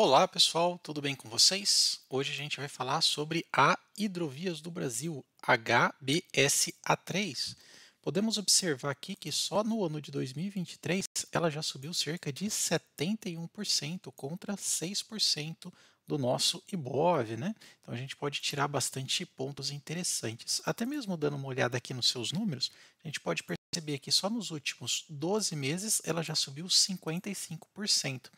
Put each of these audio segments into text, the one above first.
Olá pessoal, tudo bem com vocês? Hoje a gente vai falar sobre a Hidrovias do Brasil, HBSA3. Podemos observar aqui que só no ano de 2023 ela já subiu cerca de 71% contra 6% do nosso IBOV, né? Então a gente pode tirar bastante pontos interessantes. Até mesmo dando uma olhada aqui nos seus números, a gente pode perceber que só nos últimos 12 meses ela já subiu 55%.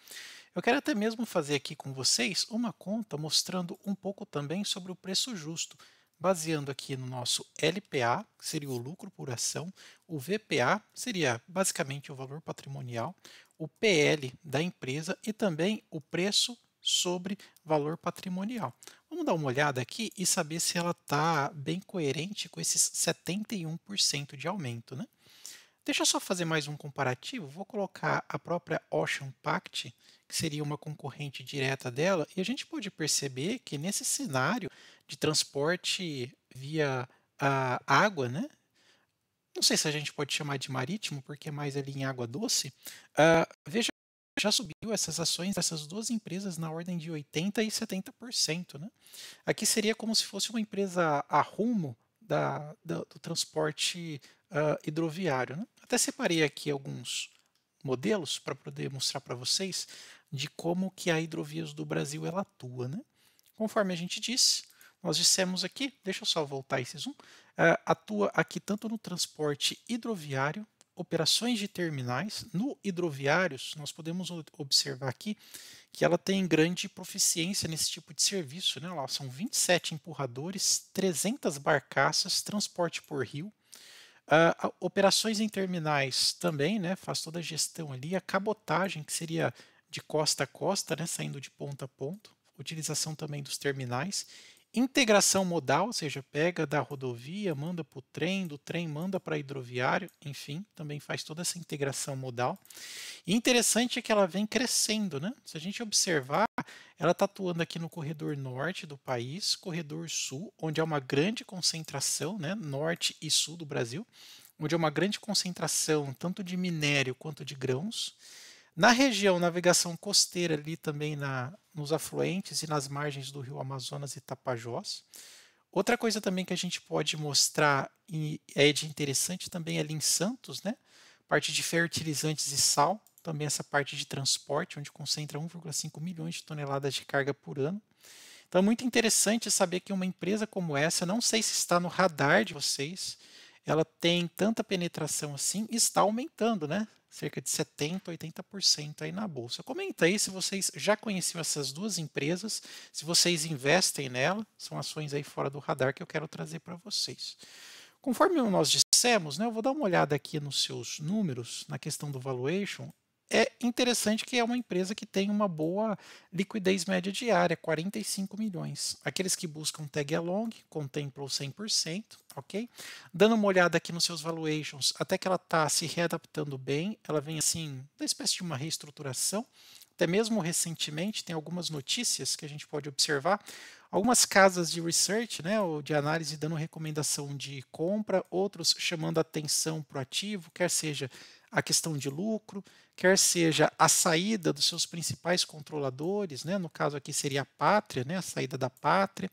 Eu quero até mesmo fazer aqui com vocês uma conta mostrando um pouco também sobre o preço justo, baseando aqui no nosso LPA, que seria o lucro por ação, o VPA seria basicamente o valor patrimonial, o PL da empresa e também o preço sobre valor patrimonial. Vamos dar uma olhada aqui e saber se ela está bem coerente com esses 71% de aumento. Né? Deixa eu só fazer mais um comparativo. Vou colocar a própria Ocean Pact que seria uma concorrente direta dela, e a gente pode perceber que nesse cenário de transporte via a água, né? Não sei se a gente pode chamar de marítimo, porque é mais ali em água doce. Uh, veja, já subiu essas ações dessas duas empresas na ordem de 80% e 70%. Né? Aqui seria como se fosse uma empresa a rumo da, da, do transporte uh, hidroviário. Né? Até separei aqui alguns modelos para poder mostrar para vocês de como que a Hidrovias do Brasil ela atua. Né? Conforme a gente disse, nós dissemos aqui, deixa eu só voltar esse zoom, é, atua aqui tanto no transporte hidroviário, operações de terminais. No hidroviários, nós podemos observar aqui que ela tem grande proficiência nesse tipo de serviço. Né? Lá são 27 empurradores, 300 barcaças, transporte por rio, Uh, operações em terminais também, né? Faz toda a gestão ali, a cabotagem, que seria de costa a costa, né, saindo de ponta a ponto, utilização também dos terminais, integração modal, ou seja, pega da rodovia, manda para o trem, do trem manda para hidroviário, enfim, também faz toda essa integração modal. E interessante é que ela vem crescendo, né? Se a gente observar, ela está atuando aqui no corredor norte do país, corredor sul, onde há uma grande concentração, né, norte e sul do Brasil, onde há uma grande concentração tanto de minério quanto de grãos na região navegação costeira ali também na, nos afluentes e nas margens do rio Amazonas e Tapajós. Outra coisa também que a gente pode mostrar e é de interessante também ali em Santos, né? Parte de fertilizantes e sal, também essa parte de transporte, onde concentra 1,5 milhões de toneladas de carga por ano. Então é muito interessante saber que uma empresa como essa, não sei se está no radar de vocês, ela tem tanta penetração assim, está aumentando, né? cerca de 70%, 80% aí na bolsa. Comenta aí se vocês já conheciam essas duas empresas, se vocês investem nela, são ações aí fora do radar que eu quero trazer para vocês. Conforme nós dissemos, né, eu vou dar uma olhada aqui nos seus números, na questão do valuation, é interessante que é uma empresa que tem uma boa liquidez média diária, 45 milhões. Aqueles que buscam tag along contemplam 100%, ok? Dando uma olhada aqui nos seus valuations, até que ela está se readaptando bem, ela vem assim, uma espécie de uma reestruturação, até mesmo recentemente tem algumas notícias que a gente pode observar, algumas casas de research, né, ou de análise dando recomendação de compra, outros chamando atenção para o ativo, quer seja a questão de lucro, quer seja a saída dos seus principais controladores, né, no caso aqui seria a pátria, né, a saída da pátria,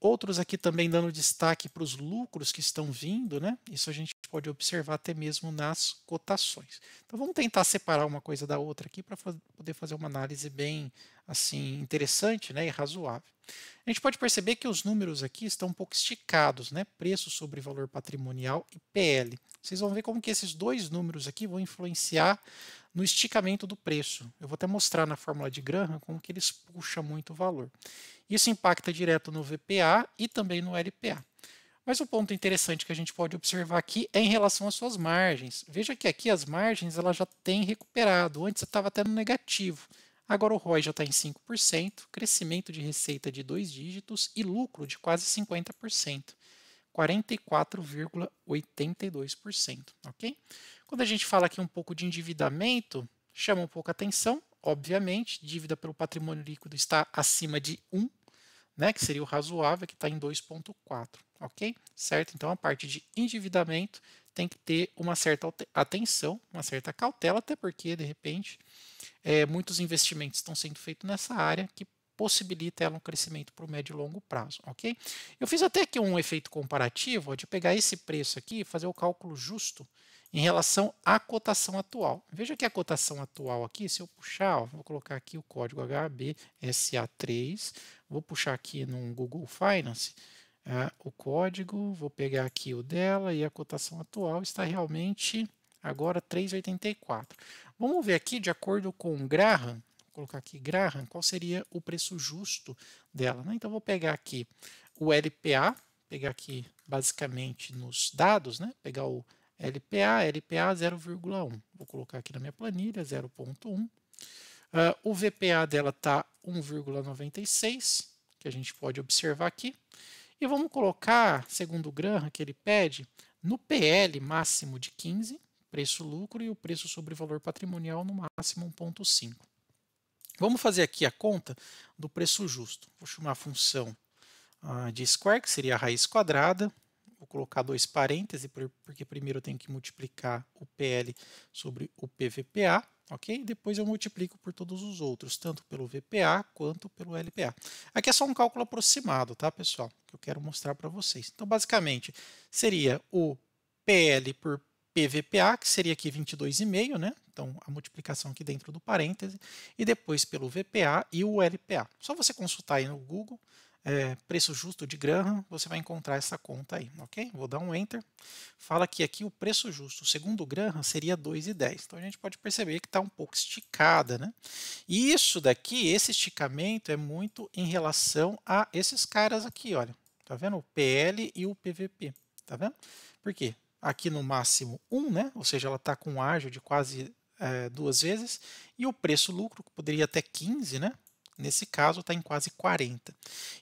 Outros aqui também dando destaque para os lucros que estão vindo, né? Isso a gente pode observar até mesmo nas cotações. Então vamos tentar separar uma coisa da outra aqui para poder fazer uma análise bem assim interessante, né, e razoável. A gente pode perceber que os números aqui estão um pouco esticados, né? Preço sobre valor patrimonial e PL. Vocês vão ver como que esses dois números aqui vão influenciar no esticamento do preço. Eu vou até mostrar na fórmula de Graham como que eles puxam muito o valor. Isso impacta direto no VPA e também no LPA. Mas o ponto interessante que a gente pode observar aqui é em relação às suas margens. Veja que aqui as margens ela já tem recuperado. Antes estava até no negativo. Agora o ROI já está em 5%, crescimento de receita de dois dígitos e lucro de quase 50%. 44,82%, ok? Quando a gente fala aqui um pouco de endividamento, chama um pouco a atenção, obviamente, dívida pelo patrimônio líquido está acima de 1, né, que seria o razoável, que está em 2,4, ok? Certo? Então, a parte de endividamento tem que ter uma certa atenção, uma certa cautela, até porque, de repente, é, muitos investimentos estão sendo feitos nessa área que possibilita ela um crescimento para o médio e longo prazo, ok? Eu fiz até aqui um efeito comparativo ó, de pegar esse preço aqui e fazer o cálculo justo em relação à cotação atual. Veja que a cotação atual aqui, se eu puxar, ó, vou colocar aqui o código HBSA3, vou puxar aqui no Google Finance uh, o código, vou pegar aqui o dela e a cotação atual está realmente agora 3,84. Vamos ver aqui, de acordo com o Graham, colocar aqui Graham, qual seria o preço justo dela. Né? Então, vou pegar aqui o LPA, pegar aqui basicamente nos dados, né? pegar o LPA, LPA 0,1. Vou colocar aqui na minha planilha 0,1. Uh, ah, o VPA dela está 1,96, que a gente pode observar aqui. E vamos colocar, segundo o Graham, que ele pede, no PL máximo de 15, preço lucro, e o preço sobre valor patrimonial no máximo 1,5. Vamos fazer aqui a conta do preço justo. Vou chamar a função ah, de square, que seria a raiz quadrada. Vou colocar dois parênteses, porque primeiro eu tenho que multiplicar o PL sobre o PVPA, ok? Depois eu multiplico por todos os outros, tanto pelo VPA quanto pelo LPA. Aqui é só um cálculo aproximado, tá, pessoal? Que eu quero mostrar para vocês. Então, basicamente, seria o PL por PVPA, que seria aqui 22,5, né? Então, a multiplicação aqui dentro do parêntese, e depois pelo VPA e o LPA. Só você consultar aí no Google, é, preço justo de Graham, você vai encontrar essa conta aí, ok? Vou dar um Enter. Fala que aqui o preço justo segundo Graham seria 2,10. Então, a gente pode perceber que está um pouco esticada, né? E isso daqui, esse esticamento, é muito em relação a esses caras aqui, olha. Tá vendo? O PL e o PVP, tá vendo? Por quê? aqui no máximo 1, né? ou seja, ela está com um ágio de quase é, duas vezes, e o preço-lucro, que poderia até 15, né? nesse caso está em quase 40.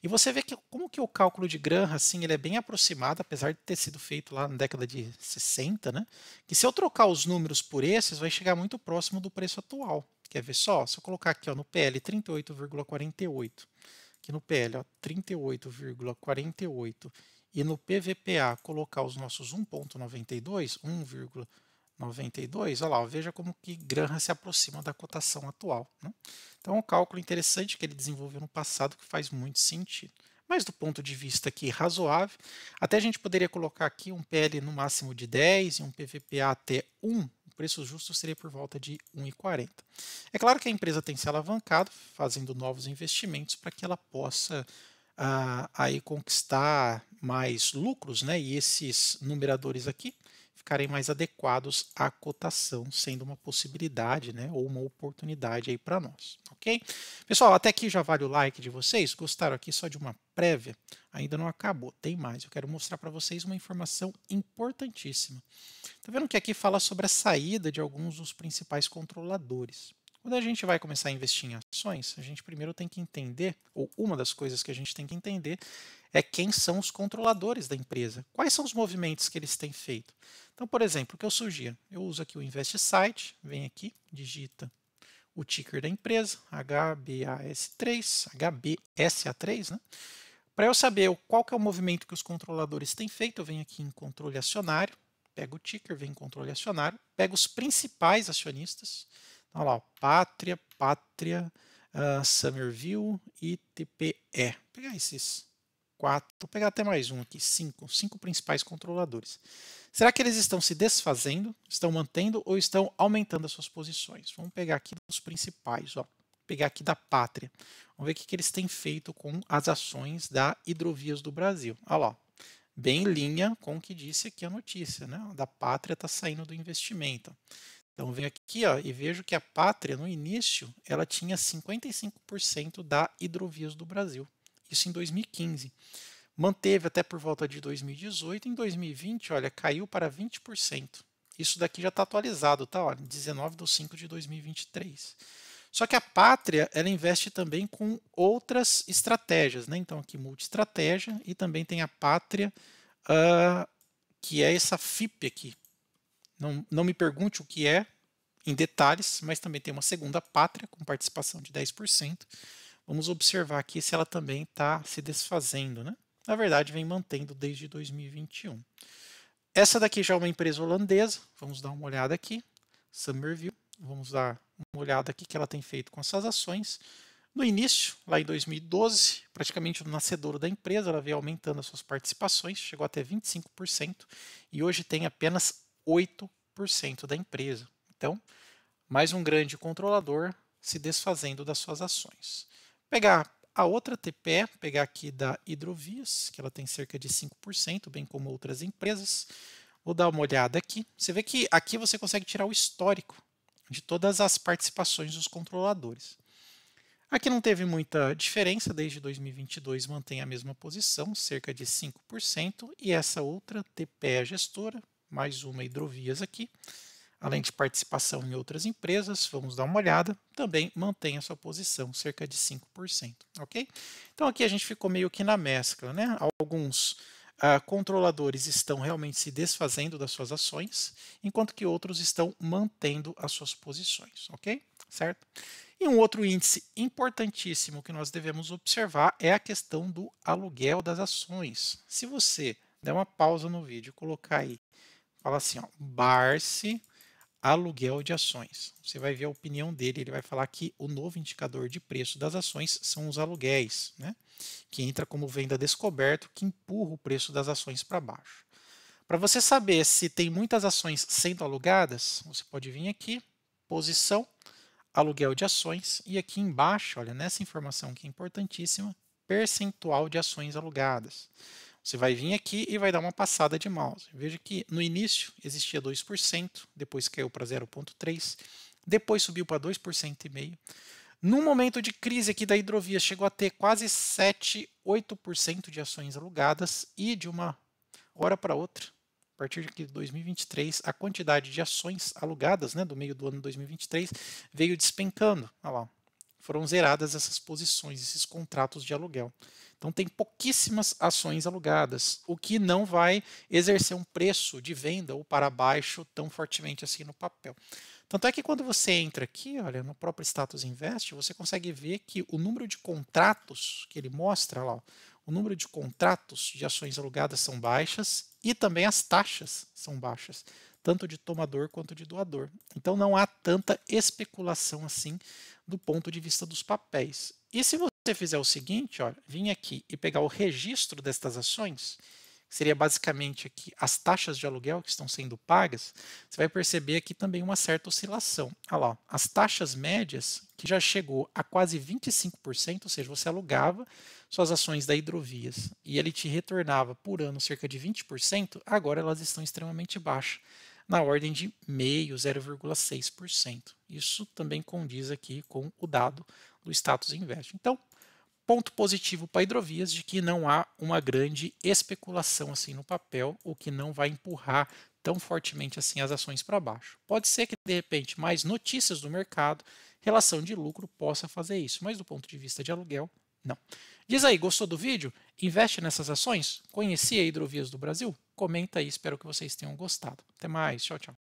E você vê que como que o cálculo de Granja assim, ele é bem aproximado, apesar de ter sido feito lá na década de 60, né? que se eu trocar os números por esses, vai chegar muito próximo do preço atual. Quer ver só? Se eu colocar aqui ó, no PL 38,48, aqui no PL 38,48 e no PVPA colocar os nossos 1.92, 1,92, olha lá, veja como que Granja se aproxima da cotação atual. Né? Então é um cálculo interessante que ele desenvolveu no passado que faz muito sentido. Mas do ponto de vista aqui razoável, até a gente poderia colocar aqui um PL no máximo de 10 e um PVPA até 1, o preço justo seria por volta de 1,40. É claro que a empresa tem se alavancado, fazendo novos investimentos para que ela possa a, aí conquistar mais lucros, né? E esses numeradores aqui ficarem mais adequados à cotação, sendo uma possibilidade, né, ou uma oportunidade aí para nós, ok? Pessoal, até aqui já vale o like de vocês. Gostaram aqui só de uma prévia? Ainda não acabou, tem mais. Eu quero mostrar para vocês uma informação importantíssima. Tá vendo que aqui fala sobre a saída de alguns dos principais controladores. Quando a gente vai começar a investir em ações, a gente primeiro tem que entender, ou uma das coisas que a gente tem que entender, é quem são os controladores da empresa, quais são os movimentos que eles têm feito. Então, por exemplo, o que eu sugiro? Eu uso aqui o Invest Site, vem aqui, digita o ticker da empresa, HBAS3, HBSA3, né? Para eu saber qual que é o movimento que os controladores têm feito, eu venho aqui em controle acionário, pego o ticker, venho em controle acionário, pego os principais acionistas, Olha lá, Pátria, Pátria, uh, Summerville e TPE. Vou pegar esses quatro, vou pegar até mais um aqui, cinco, cinco principais controladores. Será que eles estão se desfazendo, estão mantendo ou estão aumentando as suas posições? Vamos pegar aqui os principais, ó. pegar aqui da Pátria. Vamos ver o que, que eles têm feito com as ações da Hidrovias do Brasil. Olha lá, bem em linha com o que disse aqui a notícia, né? Da Pátria está saindo do investimento. Então vem aqui ó, e vejo que a pátria, no início, ela tinha 55% da hidrovias do Brasil. Isso em 2015. Manteve até por volta de 2018. Em 2020, olha, caiu para 20%. Isso daqui já está atualizado, tá? Olha, 19 de 5 de 2023. Só que a pátria, ela investe também com outras estratégias, né? Então aqui multi-estratégia e também tem a pátria, uh, que é essa FIP aqui, não, não me pergunte o que é em detalhes, mas também tem uma segunda pátria com participação de 10%. Vamos observar aqui se ela também está se desfazendo, né? Na verdade, vem mantendo desde 2021. Essa daqui já é uma empresa holandesa. Vamos dar uma olhada aqui. Summerview. Vamos dar uma olhada aqui que ela tem feito com essas ações. No início, lá em 2012, praticamente no nascedor da empresa, ela veio aumentando as suas participações, chegou até 25% e hoje tem apenas 8% da empresa. Então, mais um grande controlador se desfazendo das suas ações. Pegar a outra TPE, pegar aqui da Hidrovias, que ela tem cerca de 5%, bem como outras empresas. Vou dar uma olhada aqui. Você vê que aqui você consegue tirar o histórico de todas as participações dos controladores. Aqui não teve muita diferença, desde 2022 mantém a mesma posição, cerca de 5%, e essa outra TPE gestora, mais uma hidrovias aqui. Além de participação em outras empresas, vamos dar uma olhada, também mantém a sua posição, cerca de 5%, ok? Então aqui a gente ficou meio que na mescla, né? Alguns ah, controladores estão realmente se desfazendo das suas ações, enquanto que outros estão mantendo as suas posições, ok? Certo? E um outro índice importantíssimo que nós devemos observar é a questão do aluguel das ações. Se você der uma pausa no vídeo e colocar aí fala assim, ó, Barce aluguel de ações. Você vai ver a opinião dele, ele vai falar que o novo indicador de preço das ações são os aluguéis, né? que entra como venda descoberto, que empurra o preço das ações para baixo. Para você saber se tem muitas ações sendo alugadas, você pode vir aqui, posição, aluguel de ações, e aqui embaixo, olha, nessa informação que é importantíssima, percentual de ações alugadas. Você vai vir aqui e vai dar uma passada de mouse. Veja que no início existia 2%, depois caiu para 0,3%, depois subiu para 2,5%. No momento de crise aqui da hidrovia, chegou a ter quase 7, 8% de ações alugadas e de uma hora para outra, a partir de 2023, a quantidade de ações alugadas né, do meio do ano 2023 veio despencando. Olha lá, foram zeradas essas posições, esses contratos de aluguel. Então tem pouquíssimas ações alugadas, o que não vai exercer um preço de venda ou para baixo tão fortemente assim no papel. Tanto é que quando você entra aqui, olha, no próprio Status Invest, você consegue ver que o número de contratos que ele mostra lá, o número de contratos de ações alugadas são baixas e também as taxas são baixas, tanto de tomador quanto de doador. Então não há tanta especulação assim do ponto de vista dos papéis. E se você fizer o seguinte, olha, vim aqui e pegar o registro destas ações, que seria basicamente aqui as taxas de aluguel que estão sendo pagas, você vai perceber aqui também uma certa oscilação. Olha lá, as taxas médias, que já chegou a quase 25%, ou seja, você alugava suas ações da hidrovias e ele te retornava por ano cerca de 20%, agora elas estão extremamente baixas na ordem de meio, 0,6%. Isso também condiz aqui com o dado do status invest. Então, ponto positivo para hidrovias de que não há uma grande especulação assim no papel, o que não vai empurrar tão fortemente assim as ações para baixo. Pode ser que de repente mais notícias do mercado, relação de lucro possa fazer isso, mas do ponto de vista de aluguel, não. Diz aí, gostou do vídeo? Investe nessas ações? Conhecia hidrovias do Brasil? Comenta aí, espero que vocês tenham gostado. Até mais, tchau, tchau.